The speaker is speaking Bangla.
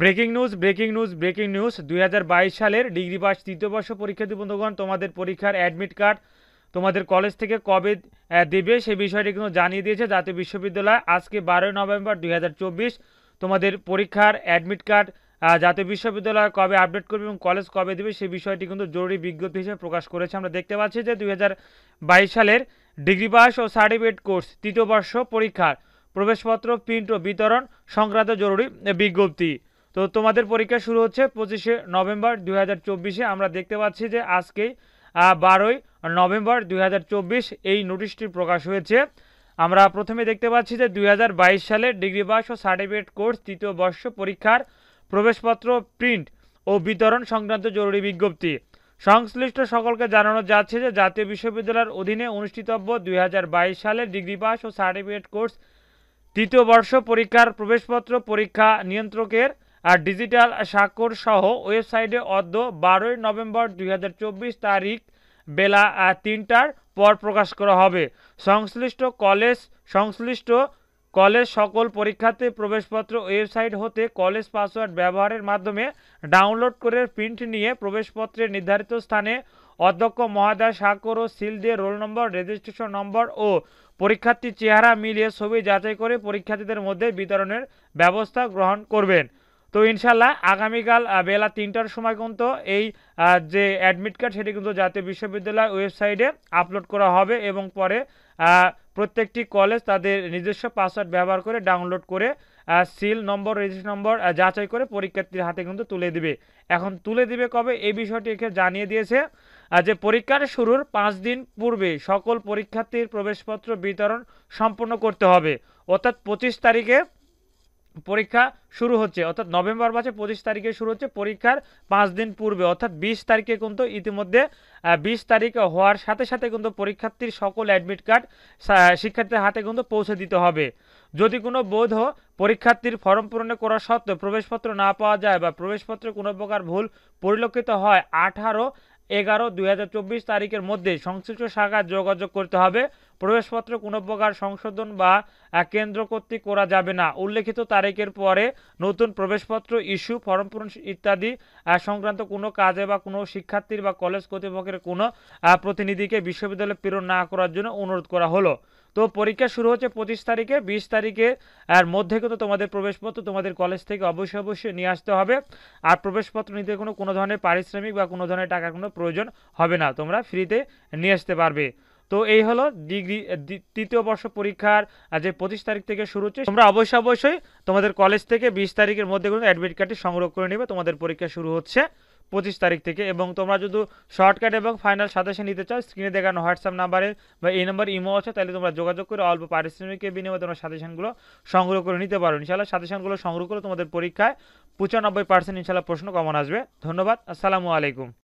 breaking news breaking news breaking news দুই সালের ডিগ্রি পাস তৃতীয় বর্ষ পরীক্ষার্থী বন্ধুগণ তোমাদের পরীক্ষার অ্যাডমিট কার্ড তোমাদের কলেজ থেকে কবে দেবে সে বিষয়টি কিন্তু জানিয়ে দিয়েছে জাতীয় বিশ্ববিদ্যালয় আজকে বারোই নভেম্বর দুই তোমাদের পরীক্ষার অ্যাডমিট কার্ড জাতীয় বিশ্ববিদ্যালয় কবে আপডেট করবে এবং কলেজ কবে দেবে সে বিষয়টি কিন্তু জরুরি বিজ্ঞপ্তি হিসেবে প্রকাশ করেছে আমরা দেখতে পাচ্ছি যে দুই সালের ডিগ্রি পাস ও সার্টিফিকেট কোর্স তৃতীয় বর্ষ পরীক্ষার প্রবেশপত্র প্রিন্ট ও বিতরণ সংক্রান্ত জরুরি বিজ্ঞপ্তি তো তোমাদের পরীক্ষা শুরু হচ্ছে পঁচিশে নভেম্বর দুই আমরা দেখতে পাচ্ছি যে আজকে বারোই নভেম্বর দুই এই নোটিশটি প্রকাশ হয়েছে আমরা প্রথমে দেখতে পাচ্ছি যে দুই সালে ডিগ্রি পাস ও সার্টিফিকেট কোর্স তৃতীয় বর্ষ পরীক্ষার প্রবেশপত্র প্রিন্ট ও বিতরণ সংক্রান্ত জরুরি বিজ্ঞপ্তি সংশ্লিষ্ট সকলকে জানানো যাচ্ছে যে জাতীয় বিশ্ববিদ্যালয়ের অধীনে অনুষ্ঠিতব্য দুই সালে ডিগ্রি পাস ও সার্টিফিকেট কোর্স তৃতীয় বর্ষ পরীক্ষার প্রবেশপত্র পরীক্ষা নিয়ন্ত্রকের আর ডিজিটাল স্বাক্ষর সহ ওয়েবসাইটে অর্ধ বারোই নভেম্বর দুই তারিখ বেলা তিনটার পর প্রকাশ করা হবে সংশ্লিষ্ট কলেজ সংশ্লিষ্ট কলেজ সকল পরীক্ষাতে প্রবেশপত্র ওয়েবসাইট হতে কলেজ পাসওয়ার্ড ব্যবহারের মাধ্যমে ডাউনলোড করে প্রিন্ট নিয়ে প্রবেশপত্রের নির্ধারিত স্থানে অধ্যক্ষ মহাদয় স্বাক্ষর ও সিল দিয়ে রোল নম্বর রেজিস্ট্রেশন নম্বর ও পরীক্ষার্থীর চেহারা মিলিয়ে ছবি যাচাই করে পরীক্ষার্থীদের মধ্যে বিতরণের ব্যবস্থা গ্রহণ করবেন তো ইনশাল্লাহ আগামীকাল বেলা তিনটার সময় কিন্তু এই যে অ্যাডমিট কার্ড সেটি কিন্তু জাতীয় বিশ্ববিদ্যালয় ওয়েবসাইটে আপলোড করা হবে এবং পরে প্রত্যেকটি কলেজ তাদের নিজস্ব পাসওয়ার্ড ব্যবহার করে ডাউনলোড করে সিল নম্বর রেজিস্ট্রেশন নম্বর যাচাই করে পরীক্ষার্থীর হাতে কিন্তু তুলে দিবে এখন তুলে দিবে কবে এই বিষয়টি এখানে জানিয়ে দিয়েছে যে পরীক্ষার শুরুর পাঁচ দিন পূর্বে সকল পরীক্ষার্থীর প্রবেশপত্র বিতরণ সম্পন্ন করতে হবে অর্থাৎ পঁচিশ তারিখে পরীক্ষা শুরু হচ্ছে অর্থাৎ নভেম্বর মাসে পঁচিশ তারিখে শুরু হচ্ছে পরীক্ষার পাঁচ দিন পূর্বে অর্থাৎ বিশ তারিখে কিন্তু ইতিমধ্যে বিশ তারিখ হওয়ার সাথে সাথে কিন্তু পরীক্ষার্থীর সকল অ্যাডমিট কার্ড শিক্ষার্থীর হাতে কিন্তু পৌঁছে দিতে হবে যদি কোনো বোধ পরীক্ষার্থীর ফর্ম পূরণে করা সত্ত্বেও প্রবেশপত্র না পাওয়া যায় বা প্রবেশপত্রে কোনো প্রকার ভুল পরিলক্ষিত হয় আঠারো এগারো দুই তারিখের মধ্যে সংশ্লিষ্ট শাখায় যোগাযোগ করতে হবে প্রবেশপত্র কোনো প্রকার সংশোধন বা কেন্দ্র কর্তৃক করা যাবে না উল্লেখিত তারিখের পরে নতুন প্রবেশপত্র ইস্যু ফর্ম পূরণ ইত্যাদি সংক্রান্ত কোনো কাজে বা কোনো শিক্ষার্থীর বা কলেজ কর্তৃপক্ষের কোনো প্রতিনিধিকে বিশ্ববিদ্যালয়ে প্রেরণ না করার জন্য অনুরোধ করা হলো তো পরীক্ষা শুরু হচ্ছে পঁচিশ তারিখে বিশ তারিখে আর মধ্যে কিন্তু তোমাদের প্রবেশপত্র তোমাদের কলেজ থেকে অবশ্যই অবশ্যই নিয়ে আসতে হবে আর প্রবেশপত্র নিতে কোনো কোনো ধরনের পারিশ্রমিক বা কোনো ধরনের টাকার কোনো প্রয়োজন হবে না তোমরা ফ্রিতে নিয়ে আসতে পারবে তো এই হলো ডিগ্রি তৃতীয় বর্ষ পরীক্ষার যে পঁচিশ তারিখ থেকে শুরু হচ্ছে তোমরা অবশ্যই অবশ্যই তোমাদের কলেজ থেকে বিশ তারিখের মধ্যে কিন্তু অ্যাডমিট কার্ডটি সংগ্রহ করে নেবে তোমাদের পরীক্ষা শুরু হচ্ছে পঁচিশ তারিখ থেকে এবং তোমরা যদি শর্টকাট এবং ফাইনাল সাদেশে নিতে চাও স্ক্রিনে দেখানো হোয়াটসঅ্যাপ নাম্বারে বা এই নাম্বার ইমো আছে তাহলে তোমরা যোগাযোগ করে অল্প পারিশ্রমিকের বিনিময়ে তোমরা সাজেশনগুলো সংগ্রহ করে নিতে পারো ইনশাল্লাহ সাজেশনগুলো সংগ্রহ করে তোমাদের পরীক্ষায় পঁচানব্বই পার্সেন্ট ইনশাল্লাহ প্রশ্ন কমন আসবে ধন্যবাদ আসসালামু আলাইকুম